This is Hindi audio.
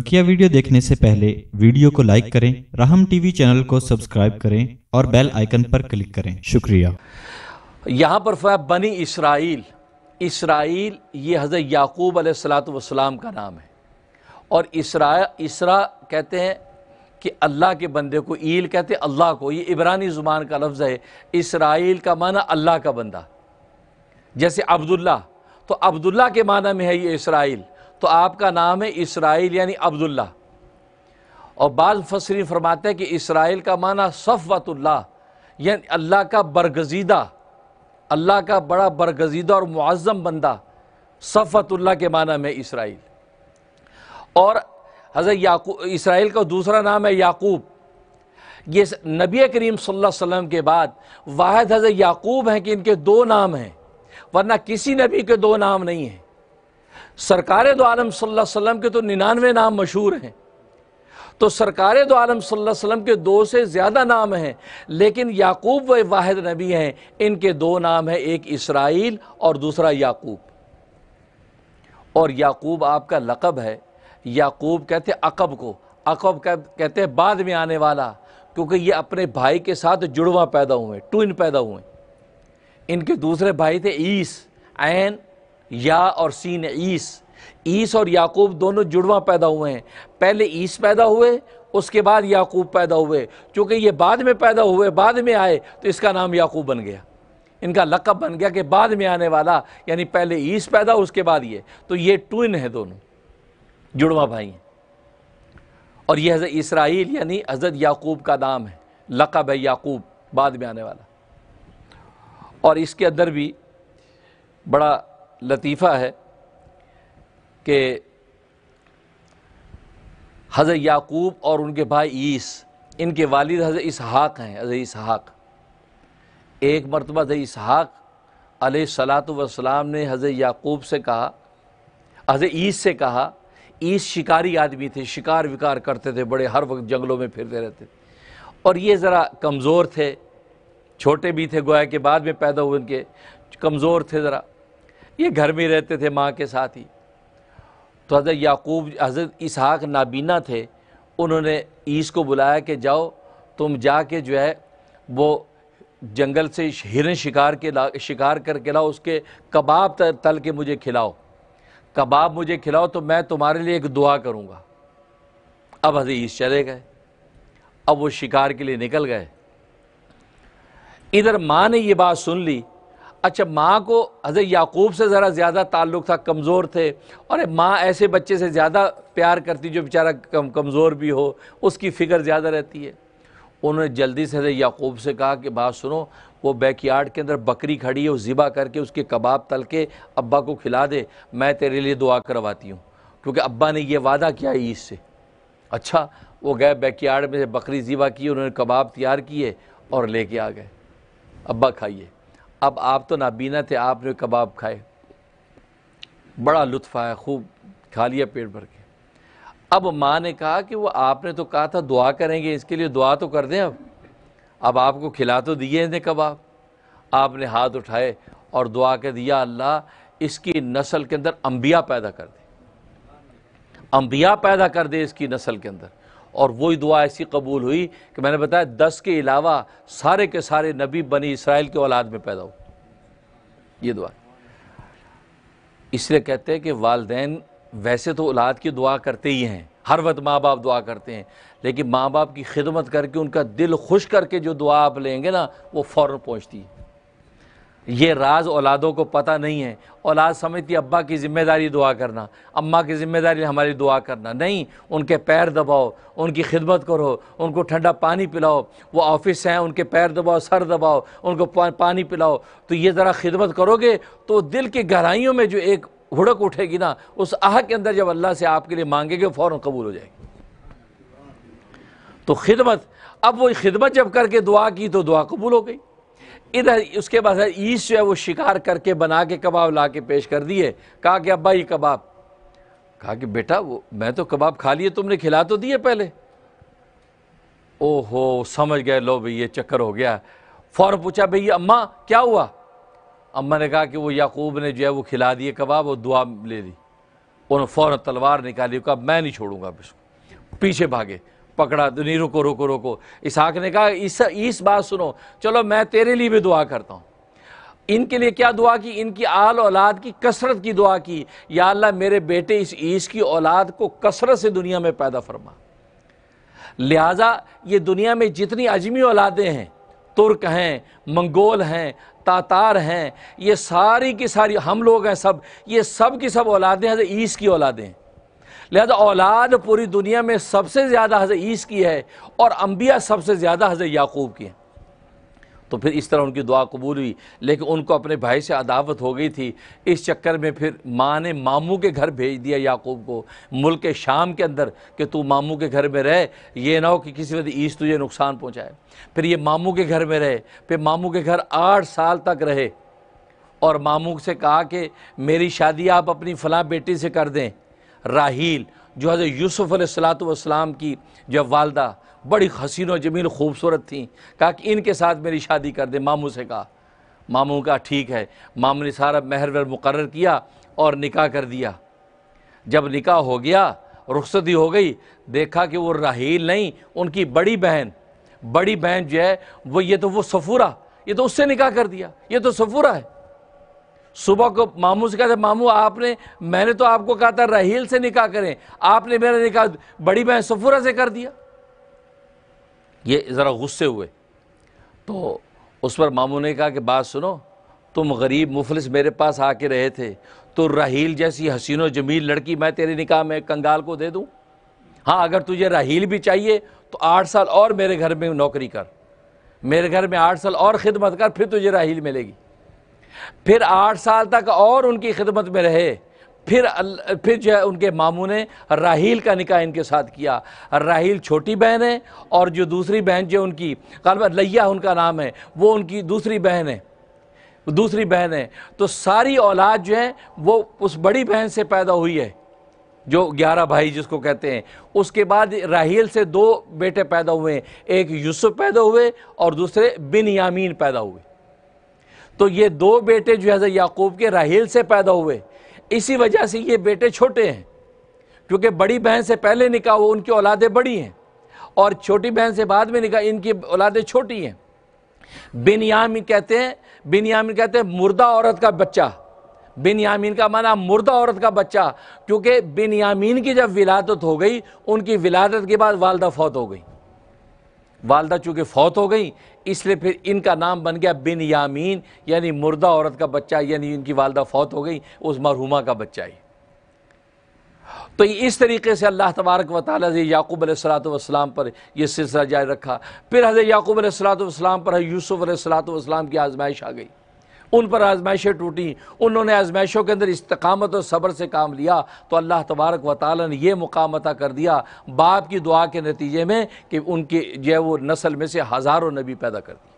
बकिया वीडियो देखने से पहले वीडियो को लाइक करें राहम टीवी चैनल को सब्सक्राइब करें और बेल आइकन पर क्लिक करें शुक्रिया यहाँ पर फैब बनी इसराइल इसराइल ये हज़रत याकूब सलाम का नाम है और इसरा इसरा कहते हैं कि अल्लाह के बंदे को ईल कहते हैं अल्लाह को ये इबरानी ज़ुबान का लफ्ज़ है इसराइल का माना अल्लाह का बंदा जैसे अब्दुल्ला तो अब्दुल्ला के माना में है ये इसराइल तो आपका नाम है इसराइल यानी अब्दुल्ला और बाल फसरी फरमाते हैं कि इसराइल का माना सफ़वतुल्ला यानी अल्लाह का बरगजीदा अल्लाह का बड़ा बरगजीदा और मुआज़म बंदा सफ़तुल्ला के माना में इसराइल और हज़रत याकूब इसराइल का दूसरा नाम है याकूब ये नबी करीम सल्लल्लाहु अलैहि वसल्लम के बाद वाहिद हज़रत याकूब हैं कि इनके दो नाम हैं वरना किसी नबी के दो नाम नहीं हैं सरकार दो आलम वसल्लम के तो निन्यानवे नाम मशहूर हैं तो सरकार दो आलम वसल्लम के दो से ज़्यादा नाम हैं लेकिन याकूब व वाहिद नबी हैं इनके दो नाम हैं एक इसराइल और दूसरा याकूब और याकूब आपका लकब है याकूब कहते अकब को अकब कहते हैं बाद में आने वाला क्योंकि ये अपने भाई के साथ जुड़वा पैदा हुए ट्विन पैदा हुए इनके दूसरे भाई थे ईस एन या और सीन ईस ईस और याकूब दोनों जुड़वा पैदा हुए हैं पहले ईस पैदा हुए उसके बाद याकूब पैदा हुए चूँकि ये बाद में पैदा हुए बाद में आए तो इसका नाम याकूब बन गया इनका लकब बन गया कि बाद में आने वाला यानी पहले ईस पैदा उसके बाद ये तो ये ट्विन है दोनों जुड़वा भाई हैं और ये हज़रत इसराइल यानी हज़रत याकूब का नाम है लकब है याकूब बाद में आने वाला और इसके अंदर भी बड़ा लतीफ़ा है कि हज़र याकूब और उनके भाई ईस इनके वालिद हज़र इसहाक हैं हज़र इसहाक एक मरतबा हज़र इसहाक सलात वसलाम ने हज़र याकूब से कहा हज़र ईस से कहा ईस शिकारी आदमी थे शिकार विकार करते थे बड़े हर वक्त जंगलों में फिरते रहते थे और ये ज़रा कमज़ोर थे छोटे भी थे गोया के बाद में पैदा हुए उनके कमज़ोर थे ज़रा ये घर में रहते थे माँ के साथ ही तो हज़रत याकूब हज़रत इसहाक नाबीना थे उन्होंने ईस को बुलाया कि जाओ तुम जाके जो है वो जंगल से हिरन शिकार के ला शिकार करके लाओ उसके कबाब तल, तल के मुझे खिलाओ कबाब मुझे खिलाओ तो मैं तुम्हारे लिए एक दुआ करूँगा अब हजरत ईस चले गए अब वो शिकार के लिए निकल गए इधर माँ ने ये बात सुन ली अच्छा माँ को हज़रत याकूब से ज़रा ज़्यादा ताल्लुक़ था कमज़ोर थे और माँ ऐसे बच्चे से ज़्यादा प्यार करती जो बेचारा कम कमज़ोर भी हो उसकी फ़िक्र ज़्यादा रहती है उन्होंने जल्दी से हज़रत याकूब से कहा कि बात सुनो वो बैकयार्ड के अंदर बकरी खड़ी है उसबा ज़िबा करके उसके कबाब तल के अब्बा को खिला दे मैं तेरे लिए दुआ करवाती हूँ क्योंकि अब्बा ने यह वादा किया ईद से अच्छा वो गए बैकयार्ड में से बकरी ज़िबा की उन्होंने कबाब तैयार किए और लेके आ गए अब्बा खाइए अब आप तो नाबीना थे आपने कबाब खाए बड़ा लुत्फ आया खूब खा लिया पेट भर के अब माँ ने कहा कि वो आपने तो कहा था दुआ करेंगे इसके लिए दुआ तो कर दें अब अब आपको खिला तो दिए इन्हें कबाब आपने हाथ उठाए और दुआ कर दिया अल्लाह इसकी नस्ल के अंदर अम्बिया पैदा कर दे अम्बिया पैदा कर दे इसकी नस्ल के अंदर और वही दुआ ऐसी कबूल हुई कि मैंने बताया दस के अलावा सारे के सारे नबी बनी इसराइल के औलाद में पैदा हो ये दुआ इसलिए कहते हैं कि वालदेन वैसे तो औलाद की दुआ करते ही हैं हर वक्त माँ बाप दुआ करते हैं लेकिन माँ बाप की खिदमत करके उनका दिल खुश करके जो दुआ आप लेंगे ना वो फ़ौर पहुँचती है ये राज औलादों को पता नहीं है औलाद समझती अब्बा की ज़िम्मेदारी दुआ करना अम्मा की ज़िम्मेदारी हमारी दुआ करना नहीं उनके पैर दबाओ उनकी खिदमत करो उनको ठंडा पानी पिलाओ वो ऑफिस हैं उनके पैर दबाओ सर दबाओ उनको पानी पिलाओ तो ये ज़रा खिदमत करोगे तो दिल की गहराइयों में जो एक हुड़क उठेगी ना उस आह के अंदर जब अल्लाह से आपके लिए मांगेंगे फ़ौर कबूल हो जाएगी तो खिदमत अब वो खिदमत जब करके दुआ की तो दुआ कबूल हो गई इधर उसके बाद ईस जो है वो शिकार करके बना के कबाब ला के पेश कर दिए कहा कि अब्बा ये कबाब कहा कि बेटा वो मैं तो कबाब खा लिए तुमने खिला तो दिए पहले ओहो समझ गए लो भाई ये चक्कर हो गया फौरन पूछा भाई अम्मा क्या हुआ अम्मा ने कहा कि वो याकूब ने जो है वो खिला दिए कबाब और दुआ ले ली उन्होंने फौरन तलवार निकाली कहा मैं नहीं छोड़ूंगा इसको पीछे भागे पकड़ा तो नहीं रुको रुको रुको इसहाक ने कहा इस इस बात सुनो चलो मैं तेरे लिए भी दुआ करता हूँ इनके लिए क्या दुआ की इनकी आल औलाद की कसरत की दुआ की या अल्लाह मेरे बेटे इस ईश की औलाद को कसरत से दुनिया में पैदा फरमा लिहाजा ये दुनिया में जितनी अजमी औलादें हैं तुर्क हैं मंगोल हैं तातार हैं ये सारी की सारी हम लोग हैं सब ये सब की सब औलादें हैं ईस की औलादें हैं लिहाजा औलाद पूरी दुनिया में सबसे ज़्यादा हज़र ईस की है और अम्बिया सबसे ज़्यादा हज़र याकूब की है तो फिर इस तरह उनकी दुआ कबूल हुई लेकिन उनको अपने भाई से अदावत हो गई थी इस चक्कर में फिर माँ ने मामू के घर भेज दिया याकूब को मुल्क शाम के अंदर कि तू मामू के घर में रहे ये ना हो कि किसी वजह ईस तुझे नुकसान पहुँचाए फिर ये मामू के घर में रहे फिर मामू के घर आठ साल तक रहे और मामू से कहा कि मेरी शादी आप अपनी फ़लाँ बेटी से कर दें राहील जो हज़र यूसुफ़ सलातम की जो वालदा बड़ी हसीन और जमीन खूबसूरत थी कहा कि इनके साथ मेरी शादी कर दे मामू से कहा मामू का ठीक है मामू ने सारा महर वर मुकर किया और निकाह कर दिया जब निकाह हो गया रुखसती हो गई देखा कि वो राहील नहीं उनकी बड़ी बहन बड़ी बहन जो है वो ये तो वो सफूरा ये तो उससे निकाह कर दिया ये तो सफूरा है सुबह को मामू से कहा था मामू आपने मैंने तो आपको कहा था रहील से निकाह करें आपने मेरा निकाह बड़ी बहन सफूरा से कर दिया ये ज़रा गुस्से हुए तो उस पर मामू ने कहा कि बात सुनो तुम गरीब मुफलिस मेरे पास आके रहे थे तो रहील जैसी हसीनो जमील लड़की मैं तेरे निकाह में कंगाल को दे दूँ हाँ अगर तुझे रहील भी चाहिए तो आठ साल और मेरे घर में नौकरी कर मेरे घर में आठ साल और खिदमत कर फिर तुझे राहील मिलेगी फिर आठ साल तक और उनकी खिदमत में रहे फिर फिर जो है उनके मामू ने राहील का निकाह इनके साथ किया राहील छोटी बहन है और जो दूसरी बहन जो उनकी गालबा लैया उनका नाम है वो उनकी दूसरी बहन है दूसरी बहन है तो सारी औलाद जो है वो उस बड़ी बहन से पैदा हुई है जो ग्यारह भाई जिसको कहते हैं उसके बाद राहील से दो बेटे पैदा हुए एक यूसुफ पैदा हुए और दूसरे बिन यामीन पैदा हुए तो ये दो बेटे जो है याकूब के राहील से पैदा हुए इसी वजह से ये बेटे छोटे हैं क्योंकि बड़ी बहन से पहले निकाह हुआ उनकी औलादें बड़ी हैं और छोटी बहन से बाद में निकाह इनकी औलादें छोटी हैं बिन यामिन कहते हैं बिन यामिन कहते हैं मुर्दा औरत का बच्चा बिन यामीन का माना मुर्दा औरत का बच्चा क्योंकि बिन यामीन की जब विलादत हो गई उनकी विलादत के बाद वालदा फौत हो गई वालदा चूँकि फ़ौत हो गई इसलिए फिर इनका नाम बन गया बिन यामीन यानी मुर्दा औरत का बच्चा यानी इनकी वालदा फ़ौत हो गई उस मरहुमा का बच्चा ही तो इस तरीके से अल्लाह तबारक व ताली से याकूब सलातम पर यह सिलसिला जारी रखा फिर हज़रत याकूब सलातम पर यूसुफ़ सलातम की आजमाइश आ गई उन पर आजमाइशें टूटी उन्होंने आजमाइशों के अंदर इस्तकामत और सब्र से काम लिया तो अल्लाह तबारक व ताली ने यह मुकाम अता कर दिया बाप की दुआ के नतीजे में कि उनके जो है वो नस्ल में से हज़ारों नबी पैदा कर दिया